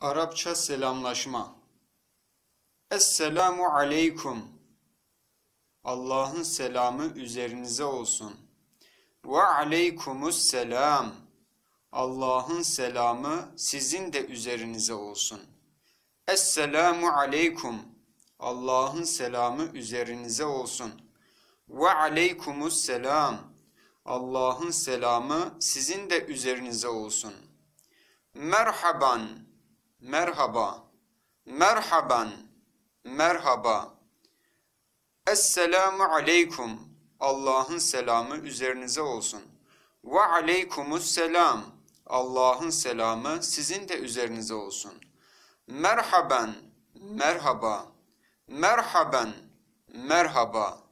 Arapça selamlaşma. Esselamu aleykum. Allah'ın selamı üzerinize olsun. Ve aleykumus selam. Allah'ın selamı sizin de üzerinize olsun. Esselamu aleykum. Allah'ın selamı üzerinize olsun. Ve aleykumus selam. Allah'ın selamı sizin de üzerinize olsun. Merhaban merhaba, merhaban, merhaba. Esselamu aleykum, Allah'ın selamı üzerinize olsun. Ve aleykumus selam, Allah'ın selamı sizin de üzerinize olsun. Merhaben, merhaba, merhaben, merhaba. merhaba.